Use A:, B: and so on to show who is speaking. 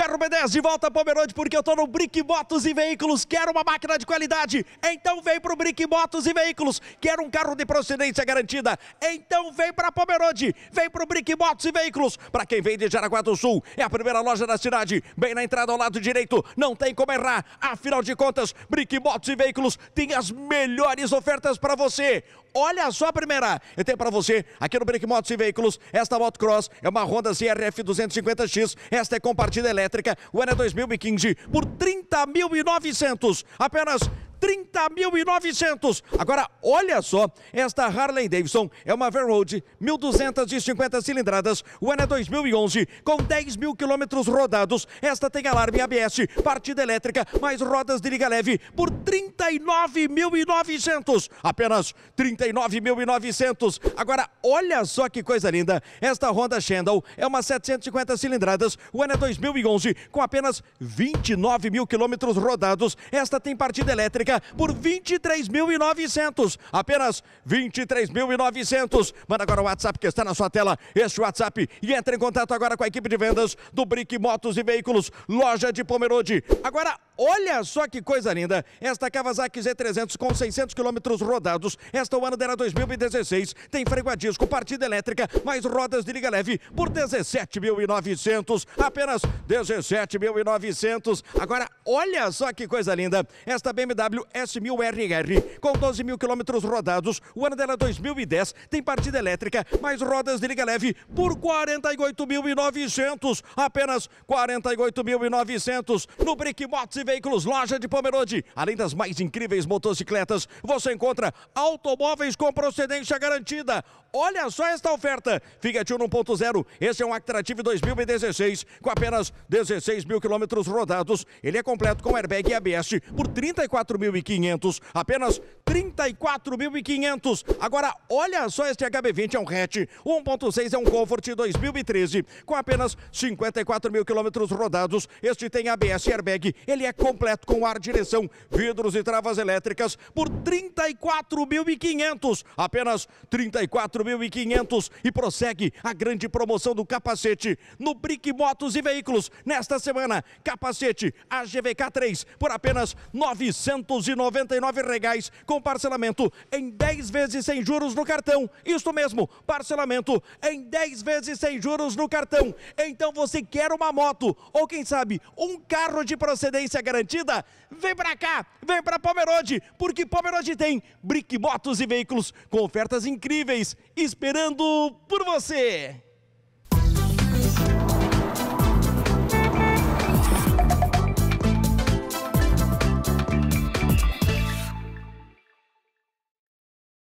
A: Carro B10 de volta a Pomerode porque eu tô no Brick Motos e Veículos. Quero uma máquina de qualidade. Então vem pro Brick Motos e Veículos. Quero um carro de procedência garantida. Então vem pra Pomerode. Vem pro Brick Motos e Veículos. Pra quem vem de Jaraguá do Sul, é a primeira loja da cidade. Bem na entrada ao lado direito. Não tem como errar. Afinal de contas, Brick Motos e Veículos tem as melhores ofertas para você. Olha só a primeira. Eu tenho para você aqui no Brick Motos e Veículos. Esta motocross é uma Honda CRF 250X. Esta é compartida elétrica elétrica, o ano é 2015, por 30.900, apenas 30.900. Agora, olha só, esta Harley Davidson é uma Verroad 1.250 cilindradas. O ano é 2011, com 10 mil quilômetros rodados. Esta tem alarme ABS, partida elétrica, mais rodas de liga leve por 39.900. Apenas 39.900. Agora, olha só que coisa linda. Esta Honda Shandong é uma 750 cilindradas. O ano é 2011, com apenas 29 mil quilômetros rodados. Esta tem partida elétrica América por 23.900. Apenas 23.900. Manda agora o WhatsApp que está na sua tela, este WhatsApp, e entre em contato agora com a equipe de vendas do Brick Motos e Veículos, loja de Pomerode. Agora Olha só que coisa linda. Esta Kawasaki Z300 com 600 quilômetros rodados. Esta o ano dela 2016. Tem freio a disco, partida elétrica, mais rodas de liga leve por 17.900. Apenas 17.900. Agora, olha só que coisa linda. Esta BMW S1000RR com 12 mil quilômetros rodados. O ano dela 2010. Tem partida elétrica, mais rodas de liga leve por 48.900. Apenas 48.900. No Brick Motos Veículos, loja de Pomerode. Além das mais incríveis motocicletas, você encontra automóveis com procedência garantida. Olha só esta oferta. Fiat Uno 1.0, esse é um Actrative 2016, com apenas 16 mil quilômetros rodados. Ele é completo com airbag e ABS por 34.500, apenas 34.500. Agora, olha só este HB20, é um hatch, 1.6 é um Comfort 2013, com apenas 54 mil quilômetros rodados. Este tem ABS airbag, ele é completo com ar, direção, vidros e travas elétricas por 34.500, apenas 34.500 e prossegue a grande promoção do capacete no Brick Motos e Veículos nesta semana. Capacete AGVK3 por apenas 999 regais com com parcelamento em 10 vezes sem juros no cartão. Isso mesmo, parcelamento em 10 vezes sem juros no cartão. Então você quer uma moto ou quem sabe um carro de procedência garantida? Vem para cá, vem para Pomerode, porque Pomerode tem Brick Motos e Veículos com ofertas incríveis esperando por você.